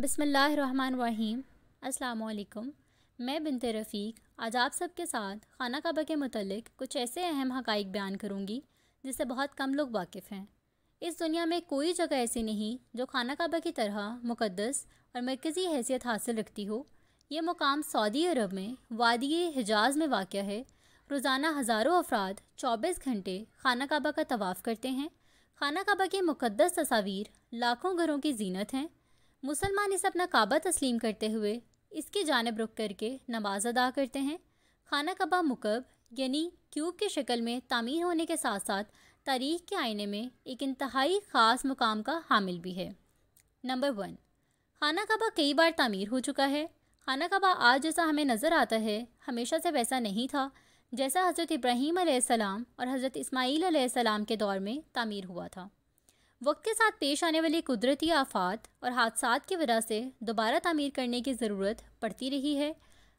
बसमीम अल्लाम मैं बिनत रफ़ीक आज आप सब के साथ खाना कबा के मतलब कुछ ऐसे अहम हक़ बयान करूँगी जिससे बहुत कम लोग वाकिफ़ हैं इस दुनिया में कोई जगह ऐसी नहीं जो खाना कबा की तरह मुकदस और मरकज़ी हैसियत हासिल रखती हो ये मुकाम सऊदी अरब में वादी हिजाज में वाक़ है रोज़ाना हज़ारों अफराद चौबीस घंटे खाना कबा का तवाफ़ करते हैं खाना कबा की मुकदस तस्वीर लाखों घरों की जीनत हैं मुसलमान इसे अपना काबा तस्लीम करते हुए इसकी जानब रुख करके नमाज अदा करते हैं खाना कबा मुकब यानी क्यूब की शक्ल में तामीर होने के साथ साथ तारीख के आईने में एक इंतहाई ख़ास मुकाम का हामिल भी है नंबर वन खाना कबा कई बार तामीर हो चुका है खाना कबा आज जैसा हमें नज़र आता है हमेशा से वैसा नहीं था जैसा हज़रत इब्राहीम और हज़रत इस्माईल के दौर में तामीर हुआ था वक्त के साथ पेश आने वाली कुदरती आफात और हादसा की वजह से दोबारा तामीर करने की ज़रूरत पड़ती रही है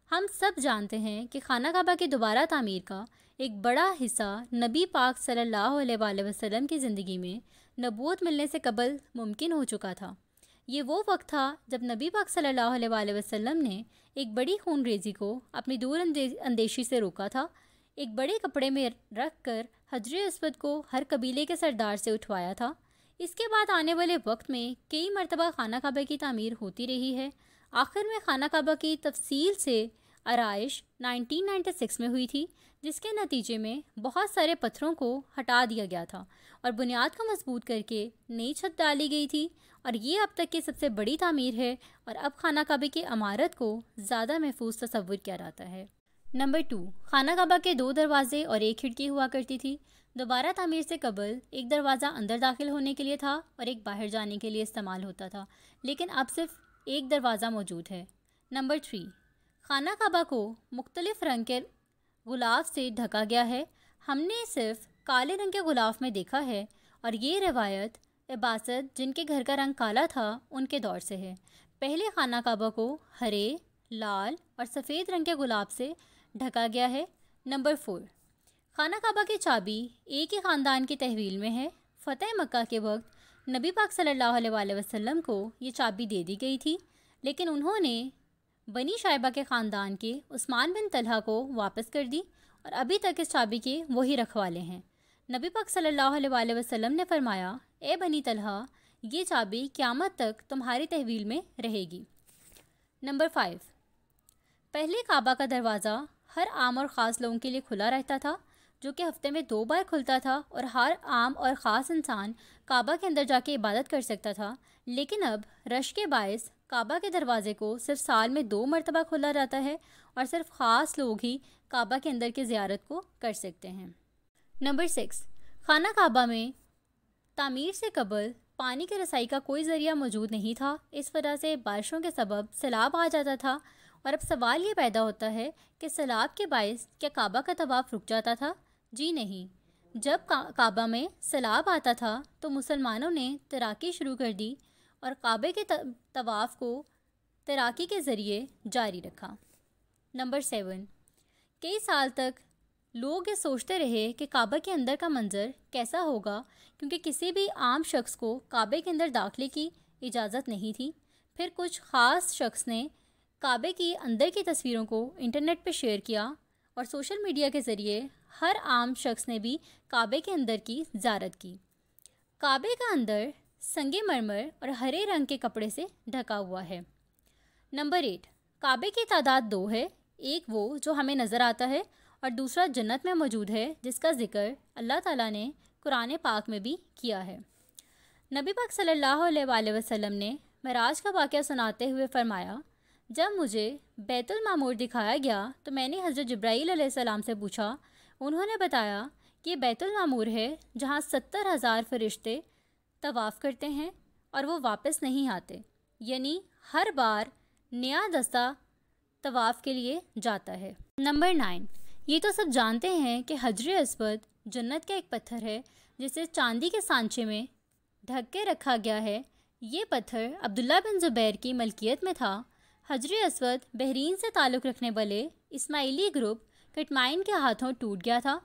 हम सब जानते हैं कि खाना काबा की दोबारा तामीर का एक बड़ा हिस्सा नबी पाक सल्लल्लाहु अलैहि वसल्लम की ज़िंदगी में नबूत मिलने से कबल मुमकिन हो चुका था ये वो वक्त था जब नबी पाक सल्लल्लाहु अलैहि वसल्लम ने एक बड़ी खून रेजी को अपनी दूर अंदेशी से रोका था एक बड़े कपड़े में रख कर हजर अस्वद को हर कबीले के सरदार से उठवाया था इसके बाद आने वाले वक्त में कई मरतबा खाना काबा की तमीर होती रही है आखिर में खाना काबा की तफसील से आरइश 1996 में हुई थी जिसके नतीजे में बहुत सारे पत्थरों को हटा दिया गया था और बुनियाद को मजबूत करके नई छत डाली गई थी और ये अब तक की सबसे बड़ी तमीर है और अब खाना काबे की इमारत को ज़्यादा महफूज तस्वुर किया जाता है नंबर टू खाना कबा के दो दरवाजे और एक खिड़की हुआ करती थी दोबारा तामीर से कबल एक दरवाज़ा अंदर दाखिल होने के लिए था और एक बाहर जाने के लिए इस्तेमाल होता था लेकिन अब सिर्फ एक दरवाज़ा मौजूद है नंबर थ्री खाना काबा को मुख्तलिफ रंग के गुलाब से ढका गया है हमने सिर्फ काले रंग के गुलाब में देखा है और ये रिवायत इबासत जिनके घर का रंग काला था उनके दौर से है पहले खाना काबा को हरे लाल और सफ़ेद रंग के गुलाब से ढका गया है नंबर फोर खाना काबा की चाबी एक ही ख़ानदान की तहवील में है फ़तेह मक्का के वक्त नबी पाक सल्लल्लाहु अलैहि वसल्लम को ये चाबी दे दी गई थी लेकिन उन्होंने बनी शाइबा के ख़ानदान के उस्मान बिन तलहा को वापस कर दी और अभी तक इस चाबी के वही रखवाले हैं नबी पाक सल्लल्लाहु अलैहि वसल्लम ने फरमाया ए बनी तलहा ये चाबी क़्यामत तक तुम्हारी तहवील में रहेगी नंबर फाइव पहले काबा का दरवाज़ा हर आम और ख़ास लोगों के लिए खुला रहता था जो कि हफ्ते में दो बार खुलता था और हर आम और ख़ास इंसान काबा के अंदर जाके इबादत कर सकता था लेकिन अब रश के बायस काबा के दरवाज़े को सिर्फ साल में दो मरतबा खुला जाता है और सिर्फ ख़ास लोग ही काबा के अंदर की ज्यारत को कर सकते हैं नंबर सिक्स खाना काबा में तामीर से कबल पानी की रसाई का कोई ज़रिया मौजूद नहीं था इस वजह से बारिशों के सबब सैलाब आ जाता था और अब सवाल ये पैदा होता है कि सैलाब के बायस क्या काबा का तवाफ़ रुक जाता था जी नहीं जब का, काबा में सैलाब आता था तो मुसलमानों ने तैराकी शुरू कर दी और काबे के तवाफ़ को तैराकी के ज़रिए जारी रखा नंबर सेवन कई साल तक लोग ये सोचते रहे कि काबा के अंदर का मंज़र कैसा होगा क्योंकि किसी भी आम शख्स को काबे के अंदर दाखिले की इजाज़त नहीं थी फिर कुछ ख़ास शख्स ने काबे की अंदर की तस्वीरों को इंटरनेट पर शेयर किया और सोशल मीडिया के ज़रिए हर आम शख्स ने भी काबे के अंदर की जारत की काबे का अंदर संगे मरमर और हरे रंग के कपड़े से ढका हुआ है नंबर एट काबे की तादाद दो है एक वो जो हमें नज़र आता है और दूसरा जन्नत में मौजूद है जिसका ज़िक्र अल्लाह ताला ने कुरान पाक में भी किया है नबी पाक सल्लल्लाहु अलैहि वसल्लम ने महराज का वाक़ सुनाते हुए फरमाया जब मुझे बैतुल मामूर दिखाया गया तो मैंने हज़रत जब्राईल सलाम से पूछा उन्होंने बताया कि ये बैतुल मामूर है जहाँ सत्तर हज़ार फरिश्ते तवाफ़ करते हैं और वो वापस नहीं आते यानी हर बार नया दस्ता तवाफ़ के लिए जाता है नंबर नाइन ये तो सब जानते हैं कि हजर असवद जन्नत का एक पत्थर है जिसे चांदी के सांचे में ढक के रखा गया है ये पत्थर अब्दुल्ला बिन ज़ुबैर की मलकियत में था हजर असवद बहरीन से ताल्लुक़ रखने वाले इस्माइली ग्रुप कटमाइन के हाथों टूट गया था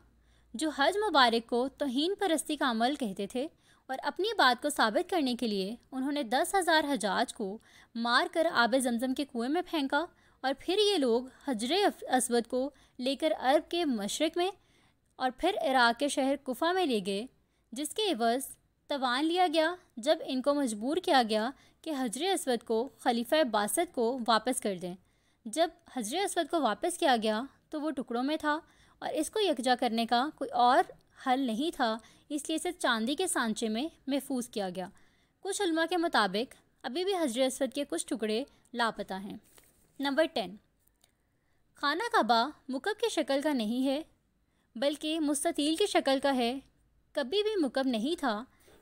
जो हज मुबारक को तोहन परस्ती का अमल कहते थे और अपनी बात को साबित करने के लिए उन्होंने दस हज़ार हजाज को मार कर आब जमजम के कुएं में फेंका और फिर ये लोग हजर असवद को लेकर अरब के मशरक़ में और फिर इराक़ के शहर कुफा में ले गए जिसके अवज़ तवान लिया गया जब इनको मजबूर किया गया कि हजर असवद को खलीफा बासत को वापस कर दें जब हजर असवद को वापस किया गया तो वो टुकड़ों में था और इसको यकजा करने का कोई और हल नहीं था इसलिए इसे चांदी के सांचे में महफूज किया गया कुछ उलमा के मुताबिक अभी भी हजर असवद के कुछ टुकड़े लापता हैं नंबर टेन खाना काबा मुकब की शक्ल का नहीं है बल्कि मुस्तील की शक्ल का है कभी भी मुकब नहीं था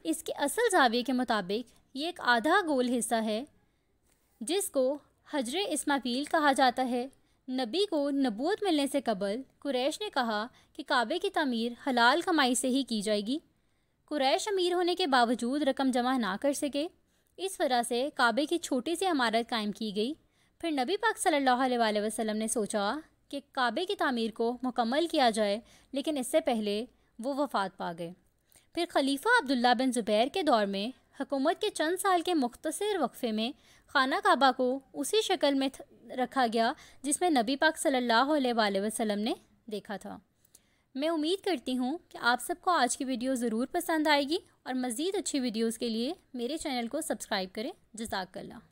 इसके असल जाविये के मुताबिक ये एक आधा गोल हिस्सा है जिसको हजर इसमाफील कहा जाता है नबी को नबूत मिलने से कबल कुरैश ने कहा कि काबे की तमीर हलाल कमाई से ही की जाएगी कुरैश अमीर होने के बावजूद रकम जमा ना कर सके इस वजह से काबे की छोटी सी इमारत कायम की गई फिर नबी पाक सल्लल्लाहु अलैहि वसल्लम ने सोचा कि काबे की तमीर को मुकम्मल किया जाए लेकिन इससे पहले वो वफ़ात पा गए फिर खलीफा अब्दुल्ला बिन ज़ुबैर के दौर में हुकूमत के चंद साल के मुख्तर वक्फ़े में खाना काबा को उसी शक्ल में रखा गया जिसमें नबी पाक सल्लल्लाहु अलैहि वसल्लम ने देखा था मैं उम्मीद करती हूँ कि आप सबको आज की वीडियो ज़रूर पसंद आएगी और मज़ीद अच्छी वीडियोज़ के लिए मेरे चैनल को सब्सक्राइब करें जजाकल्ला